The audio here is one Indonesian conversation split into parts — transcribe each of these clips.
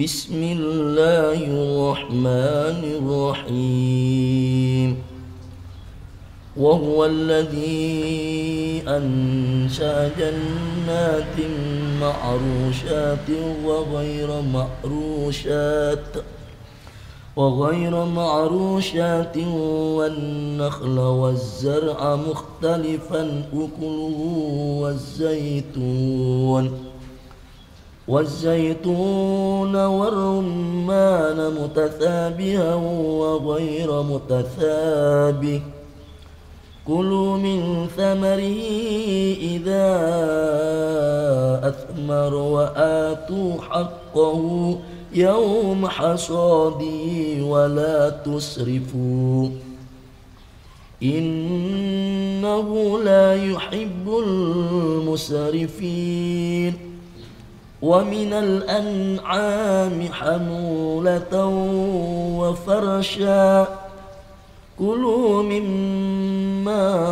بسم الله الرحمن الرحيم وهو الذي أنشأ جنات معروشات وغير معروشات وغير معروشات والنخل والزرع مختلفا أكله والزيتون والزيتون والرمان متشابها وغير متثابه كلوا من ثمره إذا أثمر وآتوا حقه يوم حصاده ولا تسرفوا إنه لا يحب المسرفين ومن الأنعام حمولة وفرشا كلوا مما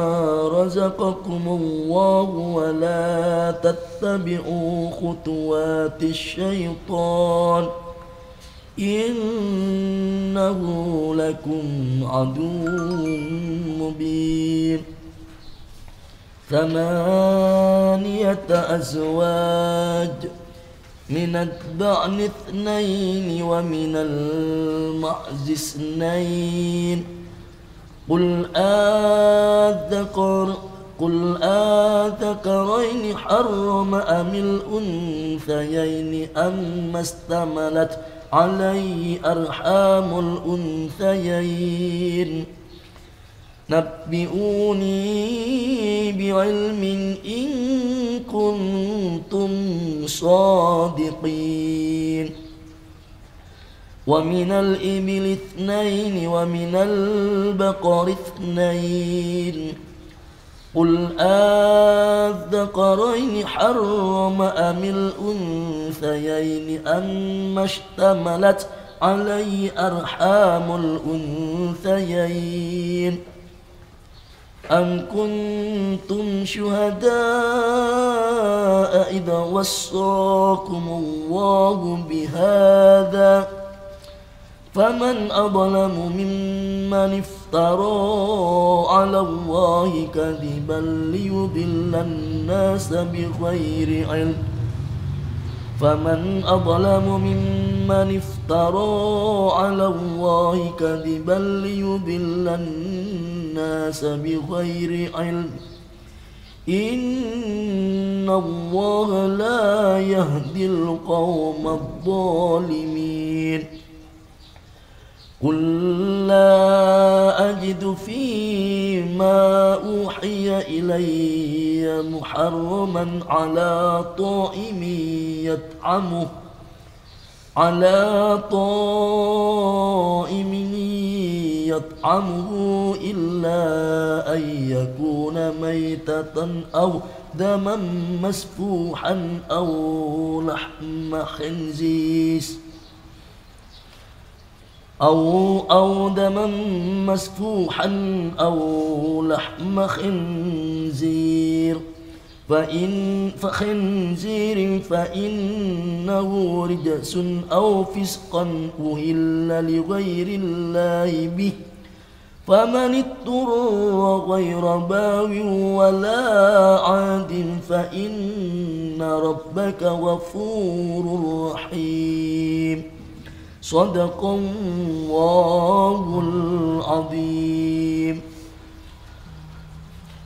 رزقكم الله ولا تتبعوا خطوات الشيطان إنه لكم عدو مبين ثمانية أزواج ۖ من الضأن اثنين ومن المعز اثنين قل آذكر قل آذكرين حرم أم الأنثيين أم استملت عليه أرحام الأنثيين نبئوني بعلم إن كنتم صادقين ومن الإبل اثنين ومن البقر اثنين قل أذكرين حرم أم الأنثيين أم اشتملت علي أرحام الأنثيين ۖ أم كنتم شهداء إذا وصاكم الله بهذا فمن أظلم ممن افترى على الله كذبا ليضل الناس بغير علم فمن أظلم ممن افترى على الله كذبا ليضل الناس الناس بغير علم إن الله لا يهدي القوم الظالمين قل لا أجد فيما أوحي إلي محرما على طائم يطعمه على طائم يطعمه إلا أن يكون ميتة أو دما مسفوحا أو لحم خنزير أو أو دما مسفوحا أو لحم خنزير فإن فخنزير فإنه رجس أو فسقا أهل لغير الله به فمن اضطر غير باو ولا عاد فإن ربك غفور رحيم صدق الله العظيم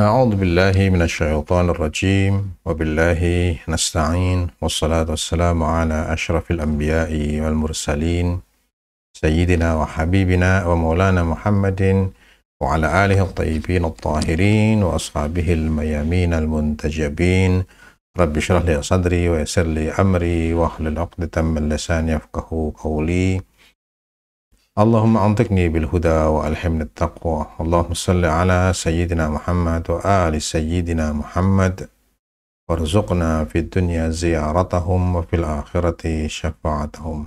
أعوذ بالله من الشيطان الرجيم وبالله نستعين والصلاة والسلام على أشرف الأنبياء والمرسلين سيدنا وحبيبنا ومولانا محمد وعلى آله الطيبين الطاهرين وأصحابه الميامين المنتجبين رب اشرح لي صدري ويسر لي أمري واحلل عقدة من لساني يفقه قولي اللهم أنطقني بالهدى وألحمني التقوى اللهم صل على سيدنا محمد وآل سيدنا محمد وارزقنا في الدنيا زيارتهم وفي الآخرة شفاعتهم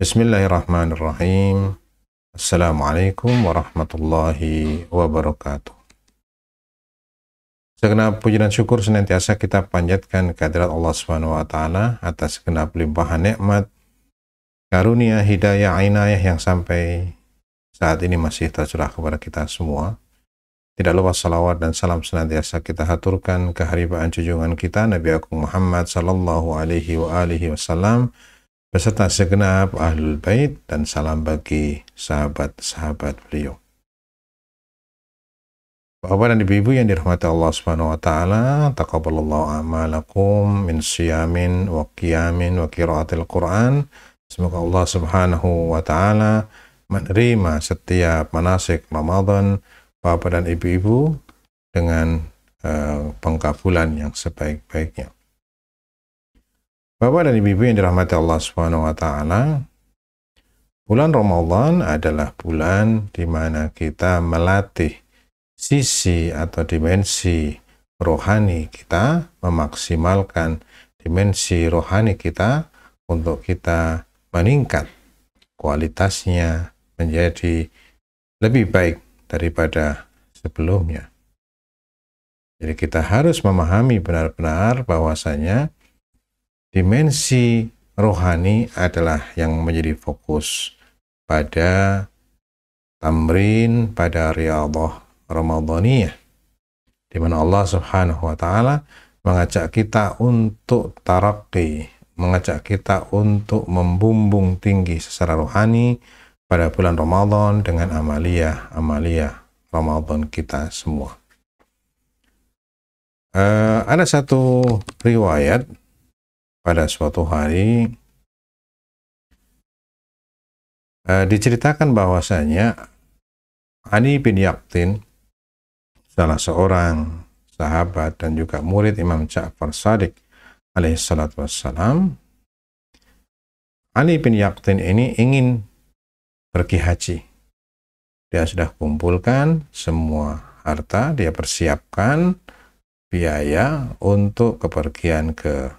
بسم الله الرحمن الرحيم السلام عليكم ورحمة الله وبركاته Segenap puji dan syukur senantiasa kita panjatkan kehadirat Allah Subhanahu wa taala atas segenap limpahan nikmat karunia, hidayah, inayah yang sampai saat ini masih tercurah kepada kita semua. Tidak lupa salawat dan salam senantiasa kita haturkan keharibaan junjungan kita Nabi Agung Muhammad Sallallahu Alaihi wa alihi Wasallam beserta segenap ahlul bait dan salam bagi sahabat-sahabat beliau. Bapak dan Ibu-ibu yang dirahmati Allah Subhanahu wa taala, taqabbalallahu a'malakum min siyamin wa qiyamin wa qiraatil Qur'an. Semoga Allah Subhanahu wa taala menerima setiap manasik Ramadan Bapak dan Ibu-ibu dengan uh, pengkabulan yang sebaik-baiknya. Bapak dan Ibu-ibu yang dirahmati Allah Subhanahu wa taala, bulan Ramadan adalah bulan di mana kita melatih sisi atau dimensi rohani kita, memaksimalkan dimensi rohani kita untuk kita meningkat kualitasnya menjadi lebih baik daripada sebelumnya. Jadi kita harus memahami benar-benar bahwasanya dimensi rohani adalah yang menjadi fokus pada tamrin, pada riyadhah Ramadhaniyah Di mana Allah Subhanahu wa taala mengajak kita untuk taraqqi mengajak kita untuk membumbung tinggi secara rohani pada bulan Ramadan dengan amalia-amalia Ramadan kita semua. Uh, ada satu riwayat pada suatu hari uh, diceritakan bahwasanya Ani bin Yaktin salah seorang sahabat dan juga murid Imam Ja'far Sadiq alaihissalatu wassalam, Ali bin Yaktin ini ingin pergi haji. Dia sudah kumpulkan semua harta, dia persiapkan biaya untuk kepergian ke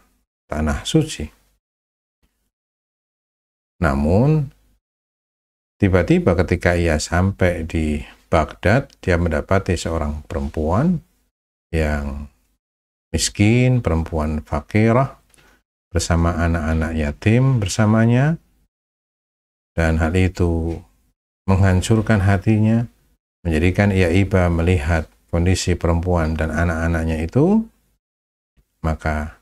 tanah suci. Namun, tiba-tiba ketika ia sampai di Baghdad, dia mendapati seorang perempuan yang miskin, perempuan fakirah, bersama anak-anak yatim bersamanya, dan hal itu menghancurkan hatinya, menjadikan ia iba melihat kondisi perempuan dan anak-anaknya itu, maka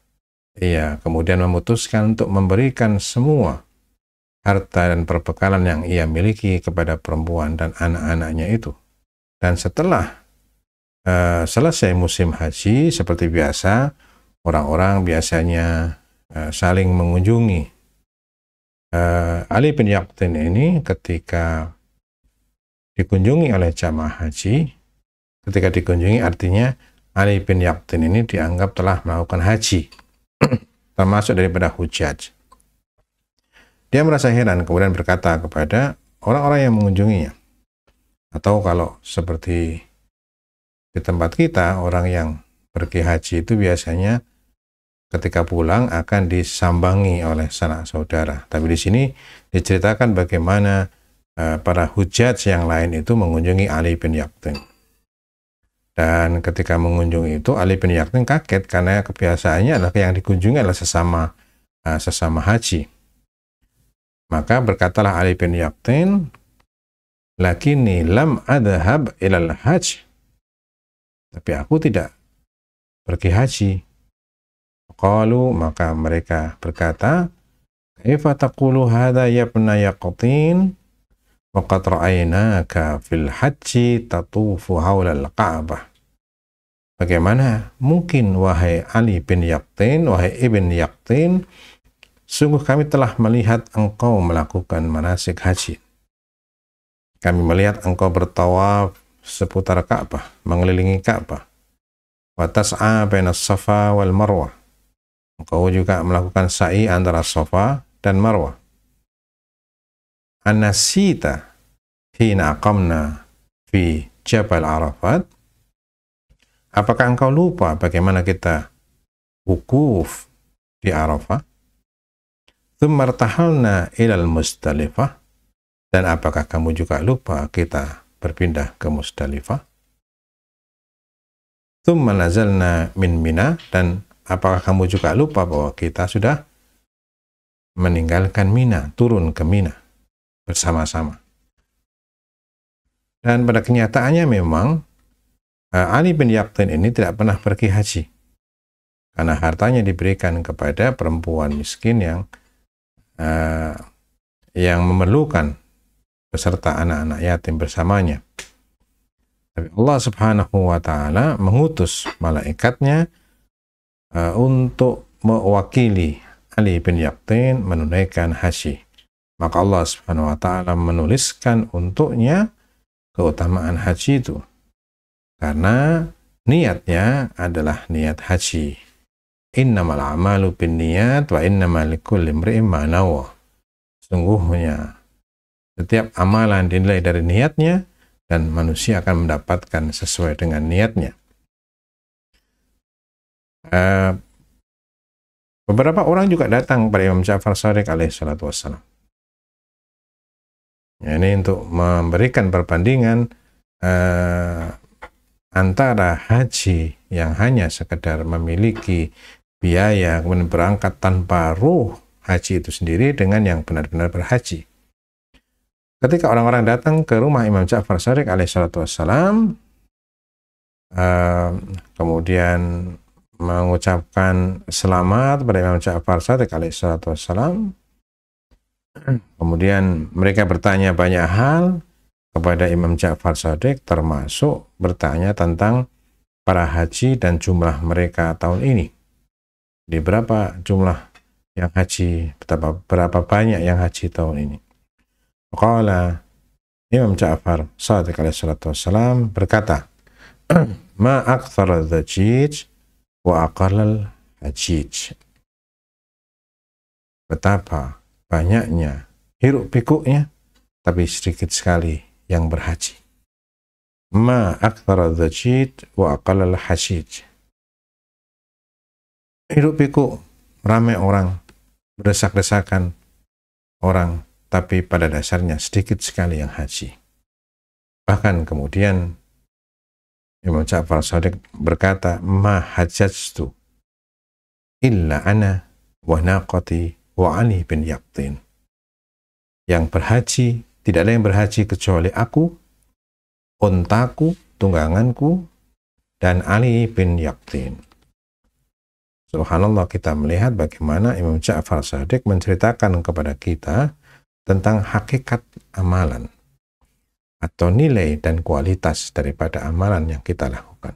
ia kemudian memutuskan untuk memberikan semua harta dan perbekalan yang ia miliki kepada perempuan dan anak-anaknya itu. Dan setelah uh, selesai musim haji seperti biasa orang-orang biasanya uh, saling mengunjungi. Uh, Ali bin Yaqtin ini ketika dikunjungi oleh jamaah haji, ketika dikunjungi artinya Ali bin Yaqtin ini dianggap telah melakukan haji, termasuk daripada hujaj. Dia merasa heran kemudian berkata kepada orang-orang yang mengunjunginya. Atau kalau seperti di tempat kita, orang yang pergi haji itu biasanya ketika pulang akan disambangi oleh sanak saudara. Tapi di sini diceritakan bagaimana uh, para hujat yang lain itu mengunjungi Ali bin Yaktin. Dan ketika mengunjungi itu Ali bin Yaktin kaget karena kebiasaannya adalah yang dikunjungi adalah sesama uh, sesama haji. Maka berkatalah Ali bin Yaktin, "Lakini lam adhab ilal haji." tapi aku tidak pergi haji. Qalu maka mereka berkata, "Kaifa taqulu hadha ya ibna yaqtin? Waqad ra'ainaka fil haji tatufu haula al-Ka'bah." Bagaimana mungkin wahai Ali bin Yaqtin, wahai Ibn Yaqtin, sungguh kami telah melihat engkau melakukan manasik haji. Kami melihat engkau bertawaf seputar Ka'bah, mengelilingi Ka'bah. a bainas Safa wal Marwah. Engkau juga melakukan sa'i antara Safa dan Marwah. Anasita hina aqamna fi Jabal Arafat. Apakah engkau lupa bagaimana kita wukuf di Arafah? Thummartahalna ilal mustalifah. Dan apakah kamu juga lupa kita berpindah ke Musdalifah. Thumma nazalna min Mina dan apakah kamu juga lupa bahwa kita sudah meninggalkan Mina, turun ke Mina bersama-sama. Dan pada kenyataannya memang eh, Ali bin Yaqtin ini tidak pernah pergi haji karena hartanya diberikan kepada perempuan miskin yang uh, yang memerlukan beserta anak-anak yatim bersamanya. Tapi Allah Subhanahu wa taala mengutus malaikatnya uh, untuk mewakili Ali bin Yaqtin menunaikan haji. Maka Allah Subhanahu wa taala menuliskan untuknya keutamaan haji itu. Karena niatnya adalah niat haji. Innamal amalu bin niat wa innamal likulli imri'in ma Sungguhnya setiap amalan dinilai dari niatnya dan manusia akan mendapatkan sesuai dengan niatnya. Uh, beberapa orang juga datang kepada Imam Ja'far Sadiq alaihissalatu wassalam. Ya, ini untuk memberikan perbandingan uh, antara haji yang hanya sekedar memiliki biaya kemudian berangkat tanpa ruh haji itu sendiri dengan yang benar-benar berhaji. Ketika orang-orang datang ke rumah Imam Ja'far Sadiq alaihissalatu wassalam, uh, kemudian mengucapkan selamat kepada Imam Ja'far Sadiq alaihissalatu wassalam. Kemudian mereka bertanya banyak hal kepada Imam Ja'far Sadiq termasuk bertanya tentang para haji dan jumlah mereka tahun ini. Di berapa jumlah yang haji, betapa berapa banyak yang haji tahun ini. Qala Imam Ja'far Sadiq alaihi salatu wassalam berkata, "Ma akthar al-dajij wa al hajij." Betapa banyaknya hiruk pikuknya tapi sedikit sekali yang berhaji. Ma akthar al-dajij wa al hajij. Hiruk pikuk ramai orang berdesak-desakan orang tapi pada dasarnya sedikit sekali yang haji. Bahkan kemudian Imam Ja'far Sadiq berkata, Ma hajjastu illa ana wa naqati wa Ali bin Yaqtin. Yang berhaji, tidak ada yang berhaji kecuali aku, ontaku, tungganganku, dan Ali bin Yaqtin. Subhanallah kita melihat bagaimana Imam Ja'far Sadiq menceritakan kepada kita tentang hakikat amalan atau nilai dan kualitas daripada amalan yang kita lakukan.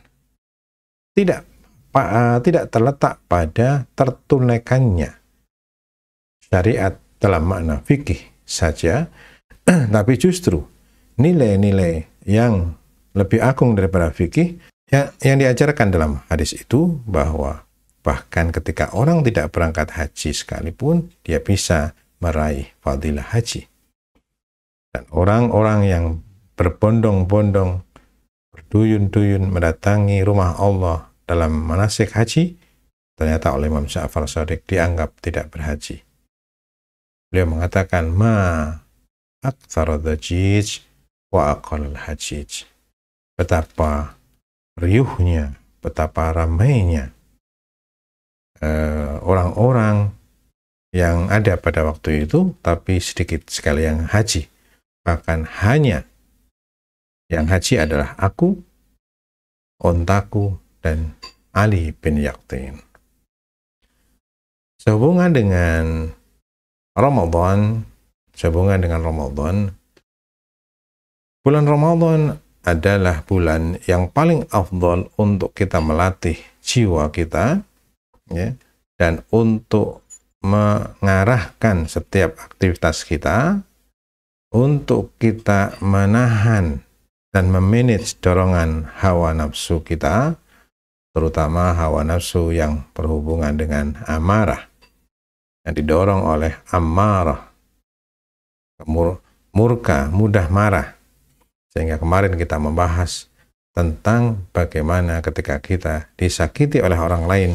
Tidak pa, eh, tidak terletak pada tertunaikannya syariat dalam makna fikih saja, tapi justru nilai-nilai yang lebih agung daripada fikih yang, yang diajarkan dalam hadis itu bahwa bahkan ketika orang tidak berangkat haji sekalipun dia bisa meraih fadilah haji. Dan orang-orang yang berbondong-bondong, berduyun-duyun mendatangi rumah Allah dalam manasik haji, ternyata oleh Imam Ja'far Sadiq dianggap tidak berhaji. Beliau mengatakan, Ma aktar dajij wa aqal hajij. Betapa riuhnya, betapa ramainya eh, orang-orang uh, orang -orang yang ada pada waktu itu, tapi sedikit sekali yang haji. Bahkan hanya yang haji adalah aku, ontaku, dan Ali bin Yaktin. Sehubungan dengan Ramadan, sehubungan dengan Ramadan, bulan Ramadan adalah bulan yang paling afdol untuk kita melatih jiwa kita, ya, dan untuk mengarahkan setiap aktivitas kita untuk kita menahan dan memanage dorongan hawa nafsu kita, terutama hawa nafsu yang berhubungan dengan amarah yang didorong oleh amarah, murka, mudah marah. Sehingga kemarin kita membahas tentang bagaimana ketika kita disakiti oleh orang lain,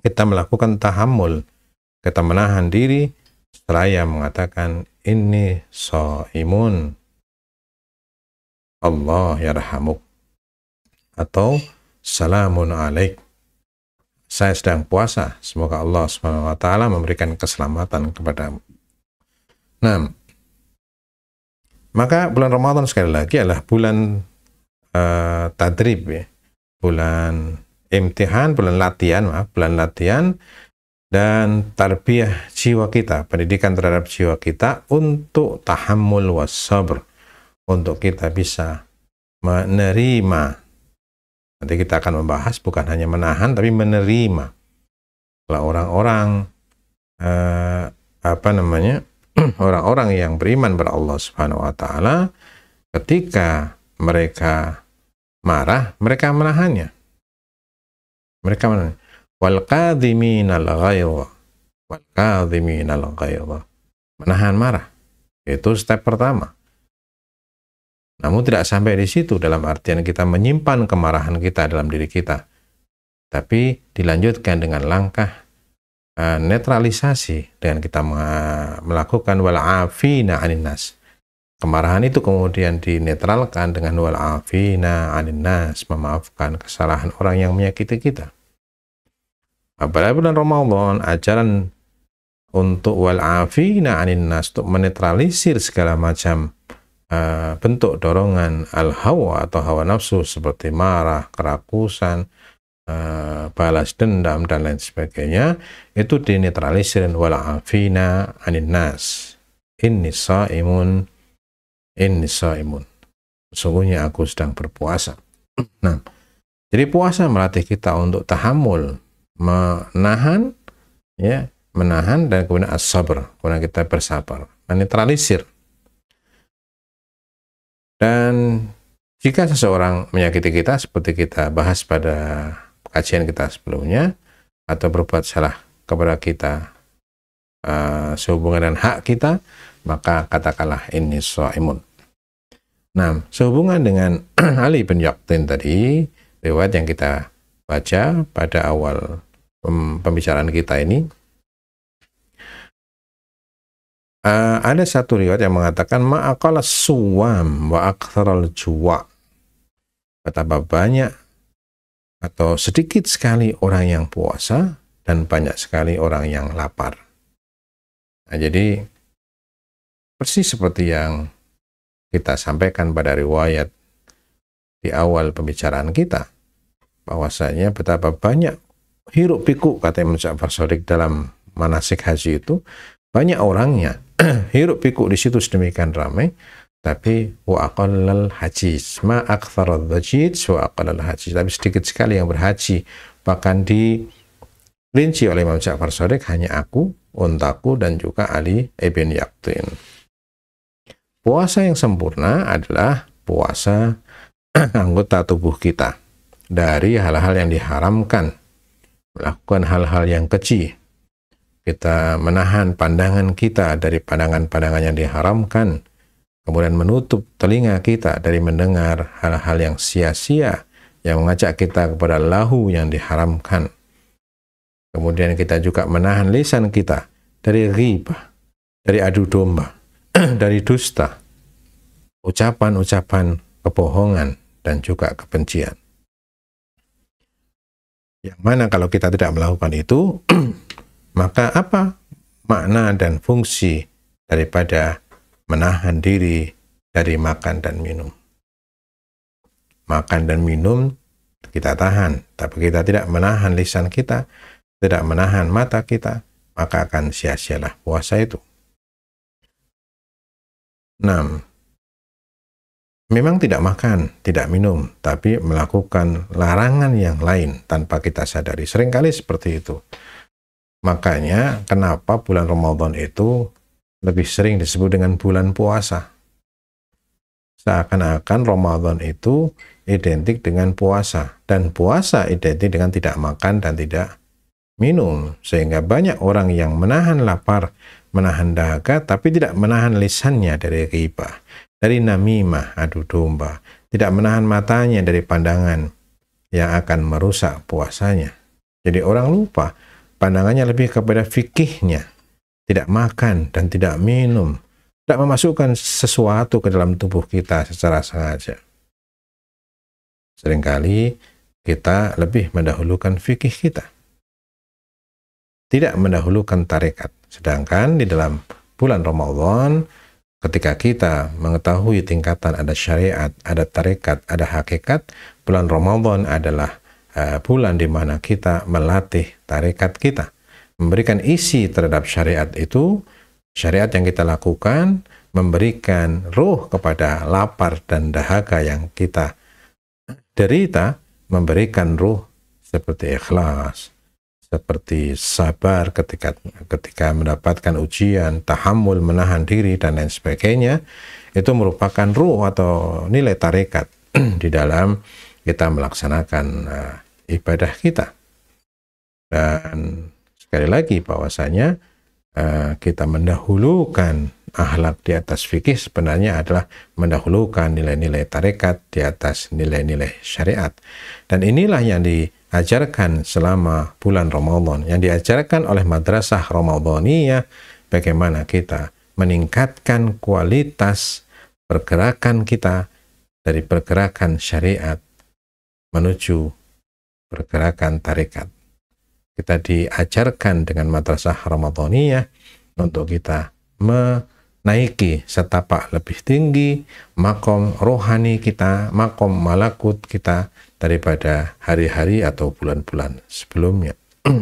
kita melakukan tahammul, kita menahan diri seraya mengatakan ini so imun, Allah yarhamuk atau salamun alaik saya sedang puasa semoga Allah subhanahu wa ta'ala memberikan keselamatan kepadamu nah maka bulan Ramadan sekali lagi adalah bulan uh, tadrib ya bulan imtihan bulan latihan maaf bulan latihan dan tarbiyah jiwa kita, pendidikan terhadap jiwa kita untuk tahammul wasabr, untuk kita bisa menerima. Nanti kita akan membahas bukan hanya menahan tapi menerima. Kalau orang-orang eh, apa namanya? orang-orang yang beriman kepada Allah Subhanahu wa taala ketika mereka marah, mereka menahannya. Mereka menahannya wal kadhiminal ghaidha wal kadhiminal ghaidha menahan marah itu step pertama namun tidak sampai di situ dalam artian kita menyimpan kemarahan kita dalam diri kita tapi dilanjutkan dengan langkah uh, netralisasi dengan kita melakukan wal afina anin kemarahan itu kemudian dinetralkan dengan wal afina anin memaafkan kesalahan orang yang menyakiti kita apalagi bulan Ramadan ajaran untuk walafina anin nas untuk menetralisir segala macam uh, bentuk dorongan al hawa atau hawa nafsu seperti marah, kerakusan, uh, balas dendam dan lain sebagainya itu dinetralisir wal afina anin nas inni saimun inni saimun sesungguhnya aku sedang berpuasa nah jadi puasa melatih kita untuk tahamul, menahan ya menahan dan kemudian as karena kemudian kita bersabar menetralisir dan jika seseorang menyakiti kita seperti kita bahas pada kajian kita sebelumnya atau berbuat salah kepada kita uh, sehubungan dengan hak kita maka katakanlah ini so'imun nah sehubungan dengan Ali bin Yaktin tadi lewat yang kita baca pada awal pembicaraan kita ini uh, ada satu riwayat yang mengatakan ma'akala suwam wa aktharal juwa betapa banyak atau sedikit sekali orang yang puasa dan banyak sekali orang yang lapar. Nah, jadi persis seperti yang kita sampaikan pada riwayat di awal pembicaraan kita bahwasanya betapa banyak hiruk pikuk kata Imam Ja'far Sadiq dalam manasik haji itu banyak orangnya hiruk pikuk di situ sedemikian ramai tapi wa aqallal hajis ma aktsarad hajis wa aqallal hajis tapi sedikit sekali yang berhaji bahkan di rinci oleh Imam Ja'far Sadiq hanya aku, untaku dan juga Ali ibn Yaqtin Puasa yang sempurna adalah puasa anggota tubuh kita dari hal-hal yang diharamkan melakukan hal-hal yang kecil. Kita menahan pandangan kita dari pandangan-pandangan yang diharamkan, kemudian menutup telinga kita dari mendengar hal-hal yang sia-sia yang mengajak kita kepada lahu yang diharamkan. Kemudian kita juga menahan lisan kita dari riba, dari adu domba, dari dusta, ucapan-ucapan kebohongan, dan juga kebencian. Yang mana kalau kita tidak melakukan itu, maka apa makna dan fungsi daripada menahan diri dari makan dan minum? Makan dan minum kita tahan, tapi kita tidak menahan lisan kita, tidak menahan mata kita, maka akan sia-sialah puasa itu. 6 memang tidak makan, tidak minum, tapi melakukan larangan yang lain tanpa kita sadari. Seringkali seperti itu. Makanya kenapa bulan Ramadan itu lebih sering disebut dengan bulan puasa. Seakan-akan Ramadan itu identik dengan puasa dan puasa identik dengan tidak makan dan tidak minum sehingga banyak orang yang menahan lapar, menahan dahaga tapi tidak menahan lisannya dari riba dari namimah adu domba, tidak menahan matanya dari pandangan yang akan merusak puasanya. Jadi orang lupa pandangannya lebih kepada fikihnya, tidak makan dan tidak minum, tidak memasukkan sesuatu ke dalam tubuh kita secara sengaja. Seringkali kita lebih mendahulukan fikih kita. Tidak mendahulukan tarekat. Sedangkan di dalam bulan Ramadan, Ketika kita mengetahui tingkatan ada syariat, ada tarekat, ada hakikat, bulan Ramadan adalah eh, bulan di mana kita melatih tarekat kita. Memberikan isi terhadap syariat itu, syariat yang kita lakukan memberikan ruh kepada lapar dan dahaga yang kita derita, memberikan ruh seperti ikhlas, seperti sabar ketika ketika mendapatkan ujian, tahammul menahan diri dan lain sebagainya itu merupakan ruh atau nilai tarekat di dalam kita melaksanakan uh, ibadah kita. Dan sekali lagi bahwasanya uh, kita mendahulukan ahlak di atas fikih sebenarnya adalah mendahulukan nilai-nilai tarekat di atas nilai-nilai syariat. Dan inilah yang di ajarkan selama bulan Ramadan, yang diajarkan oleh Madrasah Ramadaniyah, bagaimana kita meningkatkan kualitas pergerakan kita dari pergerakan syariat menuju pergerakan tarikat. Kita diajarkan dengan Madrasah Ramadaniyah untuk kita menaiki setapak lebih tinggi makom rohani kita, makom malakut kita, daripada hari-hari atau bulan-bulan sebelumnya.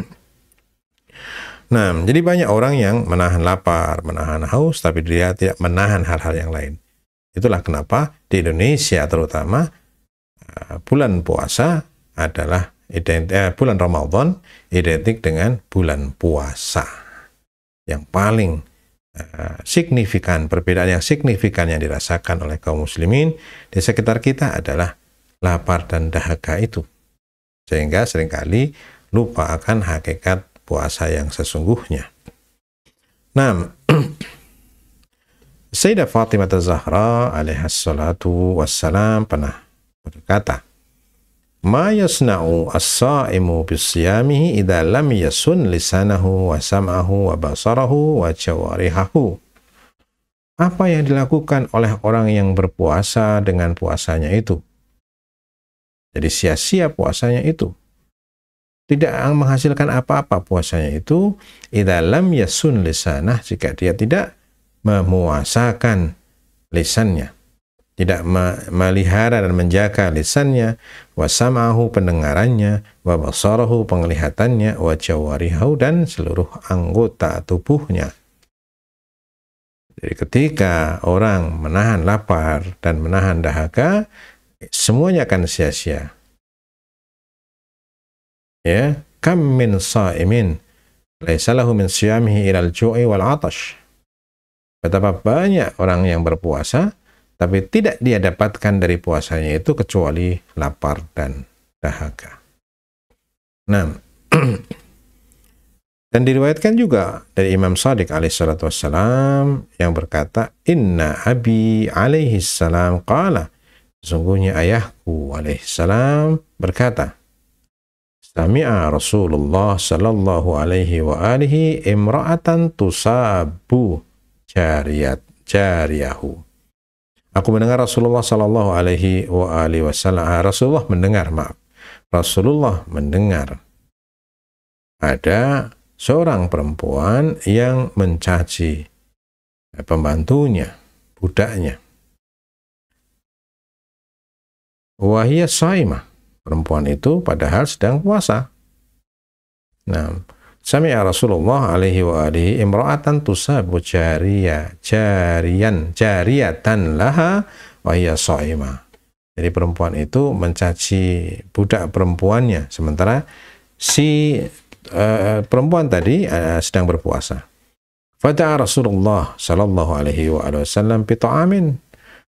nah, jadi banyak orang yang menahan lapar, menahan haus, tapi dia tidak menahan hal-hal yang lain. Itulah kenapa di Indonesia terutama eh, bulan puasa adalah identik, eh, bulan Ramadan identik dengan bulan puasa yang paling eh, signifikan perbedaan yang signifikan yang dirasakan oleh kaum muslimin di sekitar kita adalah lapar dan dahaga itu. Sehingga seringkali lupa akan hakikat puasa yang sesungguhnya. Nah, Sayyidah Fatimah Zahra alaihassalatu wassalam pernah berkata, Ma yasna'u as-sa'imu bisyamihi idha lam yasun lisanahu wa sam'ahu wa basarahu wa jawarihahu. Apa yang dilakukan oleh orang yang berpuasa dengan puasanya itu? Jadi sia-sia puasanya itu. Tidak menghasilkan apa-apa puasanya itu. Idalam yasun lisanah jika dia tidak memuasakan lisannya. Tidak melihara dan menjaga lisannya. Wasamahu pendengarannya. Wabasarahu penglihatannya. wajawarihau dan seluruh anggota tubuhnya. Jadi ketika orang menahan lapar dan menahan dahaga, semuanya akan sia-sia. Ya, kam min sa'imin laisa lahu min siyamihi al ju'i wal atash. Betapa banyak orang yang berpuasa tapi tidak dia dapatkan dari puasanya itu kecuali lapar dan dahaga. Nah, dan diriwayatkan juga dari Imam Sadiq alaihissalatu wassalam yang berkata, Inna abi alaihissalam qala, Sungguhnya ayahku alaihissalam berkata, Sami'a Rasulullah sallallahu alaihi wa alihi imra'atan tusabu jariyat jariyahu. Aku mendengar Rasulullah sallallahu alaihi wa alihi wasallam. Ah, Rasulullah mendengar, maaf. Rasulullah mendengar ada seorang perempuan yang mencaci pembantunya, budaknya. Wahia saimah. Perempuan itu padahal sedang puasa. Nah, sami Rasulullah alaihi wa alihi imra'atan tusabu jariya, jarian, jariatan laha hiya so'ima. Jadi perempuan itu mencaci budak perempuannya, sementara si uh, perempuan tadi uh, sedang berpuasa. Fada'a Rasulullah sallallahu alaihi wa alihi wasallam bi ta'amin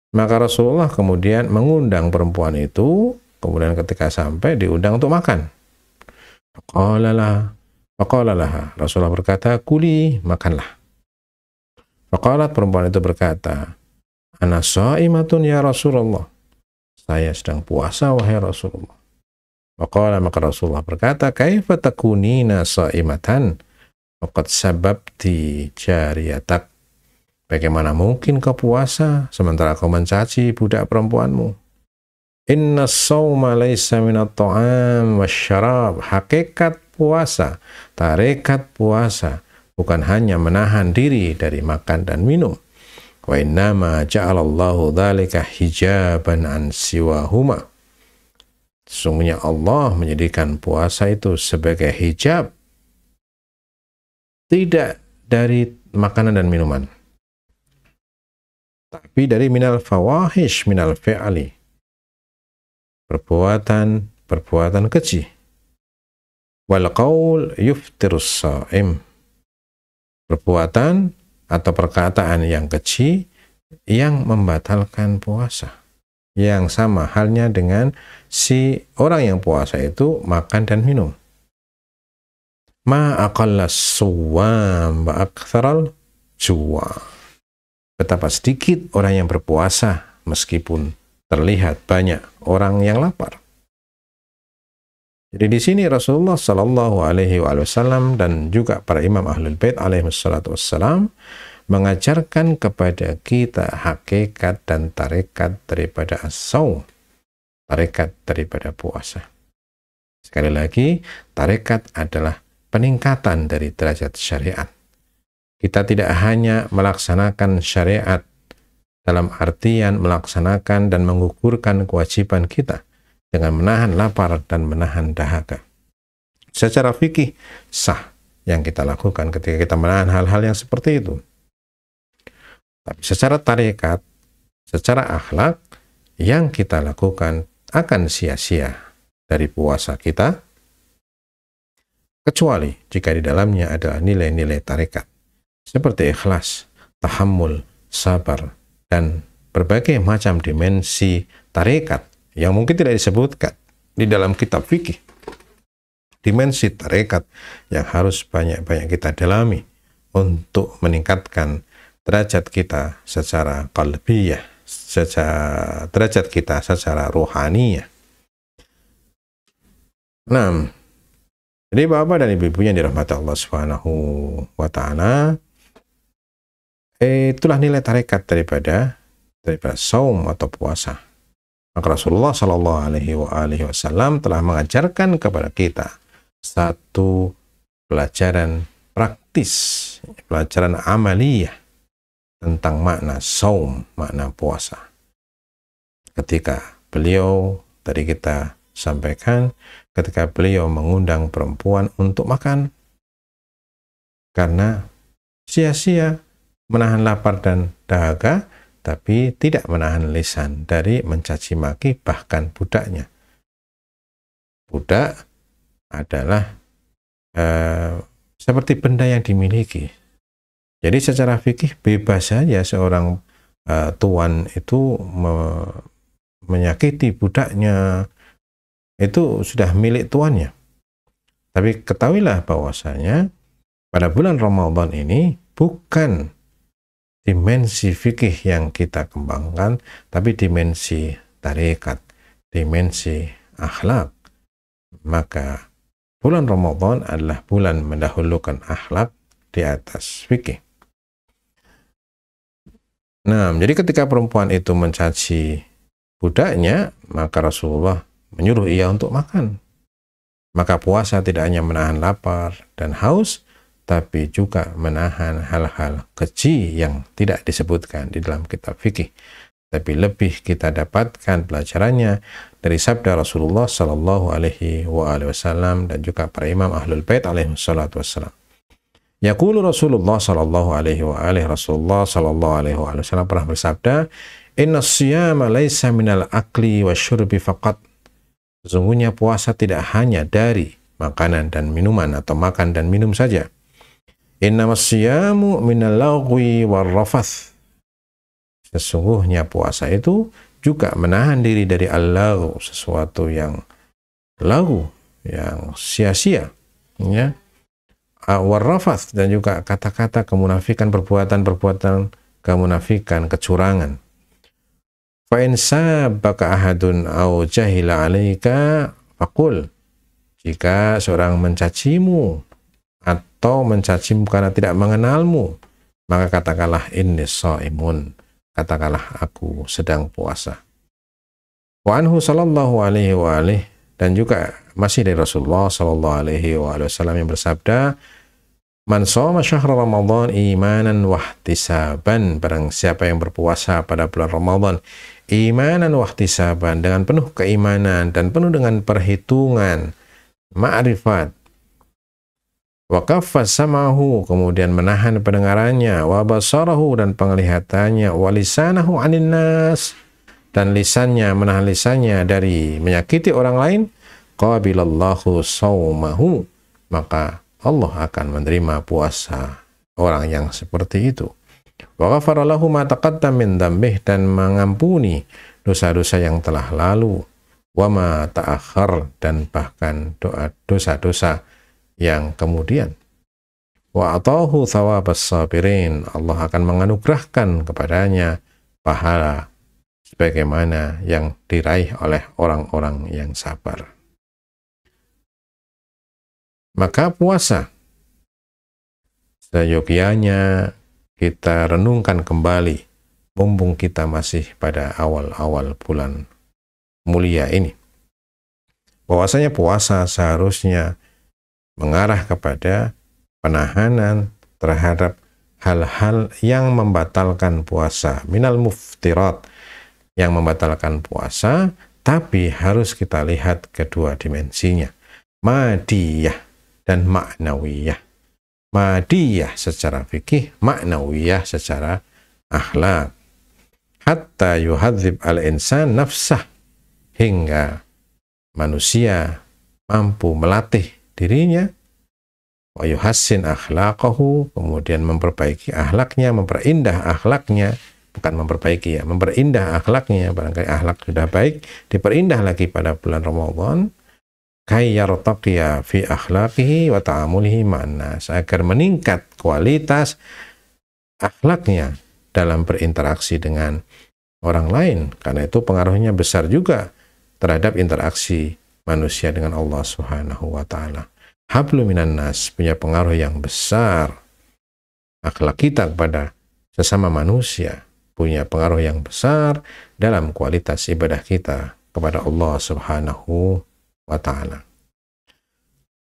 maka Rasulullah kemudian mengundang perempuan itu, kemudian ketika sampai diundang untuk makan. Faqalalah, faqalalah. Rasulullah berkata, kuli, makanlah. Faqalat perempuan itu berkata, Ana sa'imatun ya Rasulullah. Saya sedang puasa wahai Rasulullah. Faqala maka Rasulullah berkata, Kaifa takunina sa'imatan? Waqad sababti jariyatak Bagaimana mungkin kau puasa sementara kau mencaci budak perempuanmu? Inna sawma laysa minat ta'am wasyarab. Hakikat puasa, tarekat puasa, bukan hanya menahan diri dari makan dan minum. Wa innama ja'alallahu dhalika hijaban an siwahuma. Sungguhnya Allah menjadikan puasa itu sebagai hijab. Tidak dari makanan dan minuman tapi dari minal fawahish minal fi'ali perbuatan perbuatan kecil wal qaul yuftirus saim perbuatan atau perkataan yang kecil yang membatalkan puasa yang sama halnya dengan si orang yang puasa itu makan dan minum ma aqallas suwam wa aktsaral juwa Betapa sedikit orang yang berpuasa meskipun terlihat banyak orang yang lapar. Jadi di sini Rasulullah Shallallahu Alaihi Wasallam dan juga para imam ahlul bait alaihi mengajarkan kepada kita hakikat dan tarekat daripada asau, tarekat daripada puasa. Sekali lagi, tarekat adalah peningkatan dari derajat syariat. Kita tidak hanya melaksanakan syariat dalam artian melaksanakan dan mengukurkan kewajiban kita dengan menahan lapar dan menahan dahaga. Secara fikih sah yang kita lakukan ketika kita menahan hal-hal yang seperti itu. Tapi secara tarekat, secara akhlak, yang kita lakukan akan sia-sia dari puasa kita, kecuali jika di dalamnya ada nilai-nilai tarekat seperti ikhlas, tahammul, sabar, dan berbagai macam dimensi tarekat yang mungkin tidak disebutkan di dalam kitab fikih. Dimensi tarekat yang harus banyak-banyak kita dalami untuk meningkatkan derajat kita secara kalbiyah, secara derajat kita secara rohaniyah. Nah, Jadi Bapak dan Ibu-ibu yang dirahmati Allah Subhanahu wa taala, Eh, itulah nilai tarekat daripada daripada saum atau puasa. Maka Rasulullah Shallallahu Alaihi Wasallam telah mengajarkan kepada kita satu pelajaran praktis, pelajaran amaliyah tentang makna saum, makna puasa. Ketika beliau tadi kita sampaikan, ketika beliau mengundang perempuan untuk makan, karena sia-sia menahan lapar dan dahaga, tapi tidak menahan lisan dari mencaci maki bahkan budaknya. Budak adalah eh, seperti benda yang dimiliki. Jadi secara fikih bebas saja seorang eh, tuan itu me menyakiti budaknya itu sudah milik tuannya. Tapi ketahuilah bahwasanya pada bulan Ramadan ini bukan dimensi fikih yang kita kembangkan, tapi dimensi tarekat, dimensi akhlak. Maka bulan Ramadan adalah bulan mendahulukan akhlak di atas fikih. Nah, jadi ketika perempuan itu mencaci budaknya, maka Rasulullah menyuruh ia untuk makan. Maka puasa tidak hanya menahan lapar dan haus, tapi juga menahan hal-hal kecil yang tidak disebutkan di dalam kitab fikih tapi lebih kita dapatkan pelajarannya dari sabda Rasulullah Shallallahu Alaihi Wasallam dan juga para imam ahlul bait alaihi salatu wasallam. Yaqulu Rasulullah Shallallahu Alaihi wa Rasulullah Shallallahu Alaihi Wasallam pernah bersabda, Inna siyama laisa minal akli wa syurbi faqat. Sesungguhnya puasa tidak hanya dari makanan dan minuman atau makan dan minum saja innamasyamu minallawwi warrafath. Sesungguhnya puasa itu juga menahan diri dari Allah sesuatu yang lagu, yang sia-sia. Ya. Warrafath dan juga kata-kata kemunafikan, perbuatan-perbuatan kemunafikan, kecurangan. in sabaka ahadun au jahila alaika fakul. Jika seorang mencacimu atau mencacimu karena tidak mengenalmu, maka katakanlah so imun, Katakanlah aku sedang puasa. Wa anhu sallallahu alaihi wa alih, dan juga masih dari Rasulullah sallallahu alaihi wa wasallam yang bersabda, "Man shoma syahra Ramadan imanan wahtisaban." Barang siapa yang berpuasa pada bulan Ramadan imanan wahtisaban dengan penuh keimanan dan penuh dengan perhitungan, ma'rifat, Wakafat samahu, kemudian menahan pendengarannya, wabasarahu dan penglihatannya, walisanahu aninas dan lisannya, menahan lisannya dari menyakiti orang lain, qabilallahu saumahu, maka Allah akan menerima puasa orang yang seperti itu. wakafarallahu matakatam ma taqaddam min dambih dan mengampuni dosa-dosa yang telah lalu wa ma dan bahkan doa dosa-dosa yang kemudian. Wa atahu thawabas sabirin. Allah akan menganugerahkan kepadanya pahala sebagaimana yang diraih oleh orang-orang yang sabar. Maka puasa seyogianya kita renungkan kembali mumpung kita masih pada awal-awal bulan mulia ini. Bahwasanya puasa seharusnya mengarah kepada penahanan terhadap hal-hal yang membatalkan puasa minal muftirat yang membatalkan puasa tapi harus kita lihat kedua dimensinya madiyah dan maknawiyah madiyah secara fikih maknawiyah secara akhlak hatta yuhadzib al insan nafsah hingga manusia mampu melatih dirinya wa yuhassin akhlaqahu kemudian memperbaiki akhlaknya memperindah akhlaknya bukan memperbaiki ya memperindah akhlaknya barangkali akhlak sudah baik diperindah lagi pada bulan Ramadan kayyartaqiya fi akhlaqihi wa ta'amulihi ma'annas agar meningkat kualitas akhlaknya dalam berinteraksi dengan orang lain karena itu pengaruhnya besar juga terhadap interaksi manusia dengan Allah Subhanahu wa taala. Hablu minan nas punya pengaruh yang besar. Akhlak kita kepada sesama manusia punya pengaruh yang besar dalam kualitas ibadah kita kepada Allah Subhanahu wa taala.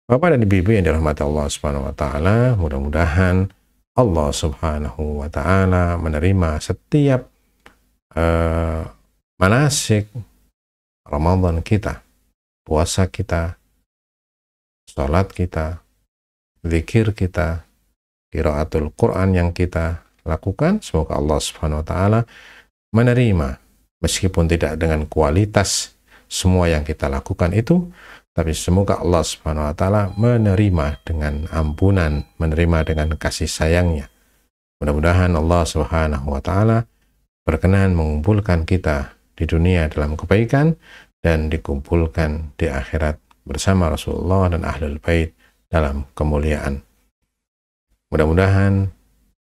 Bapak dan Ibu yang dirahmati Allah Subhanahu wa taala, mudah-mudahan Allah Subhanahu wa taala menerima setiap uh, manasik Ramadan kita puasa kita, sholat kita, zikir kita, kiraatul Quran yang kita lakukan, semoga Allah Subhanahu wa taala menerima meskipun tidak dengan kualitas semua yang kita lakukan itu, tapi semoga Allah Subhanahu wa taala menerima dengan ampunan, menerima dengan kasih sayangnya. Mudah-mudahan Allah Subhanahu wa taala berkenan mengumpulkan kita di dunia dalam kebaikan dan dikumpulkan di akhirat bersama Rasulullah dan Ahlul Bait dalam kemuliaan. Mudah-mudahan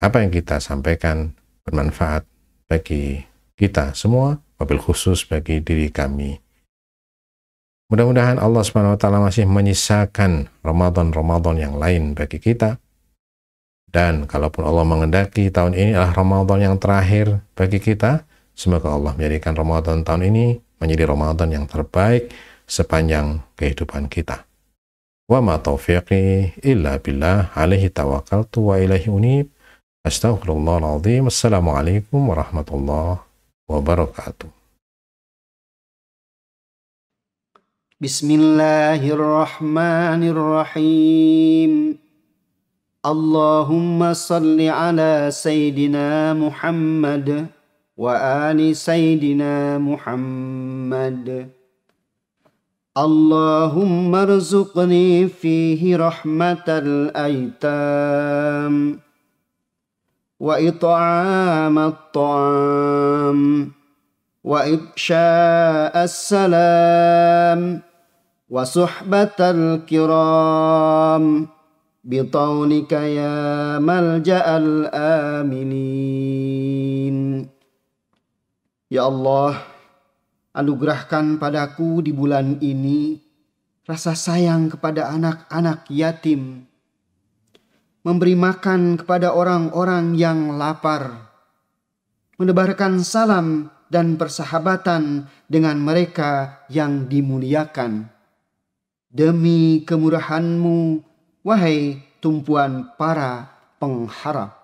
apa yang kita sampaikan bermanfaat bagi kita semua, wabil khusus bagi diri kami. Mudah-mudahan Allah Subhanahu wa taala masih menyisakan Ramadan-Ramadan yang lain bagi kita. Dan kalaupun Allah mengendaki tahun ini adalah Ramadan yang terakhir bagi kita, semoga Allah menjadikan Ramadan tahun ini menjadi Ramadan yang terbaik sepanjang kehidupan kita. Wa ma taufiqi illa billah alaihi tawakkaltu wa ilaihi unib. Astaghfirullahaladzim. Assalamualaikum warahmatullahi wabarakatuh. Bismillahirrahmanirrahim. Allahumma salli ala Sayyidina Muhammad. وآل سيدنا محمد اللهم ارزقني فيه رحمة الأيتام وإطعام الطعام وإفشاء السلام وصحبة الكرام بطونك يا ملجأ الآمنين Ya Allah, anugerahkan padaku di bulan ini rasa sayang kepada anak-anak yatim, memberi makan kepada orang-orang yang lapar, menebarkan salam dan persahabatan dengan mereka yang dimuliakan. Demi kemurahanMu, wahai tumpuan para pengharap.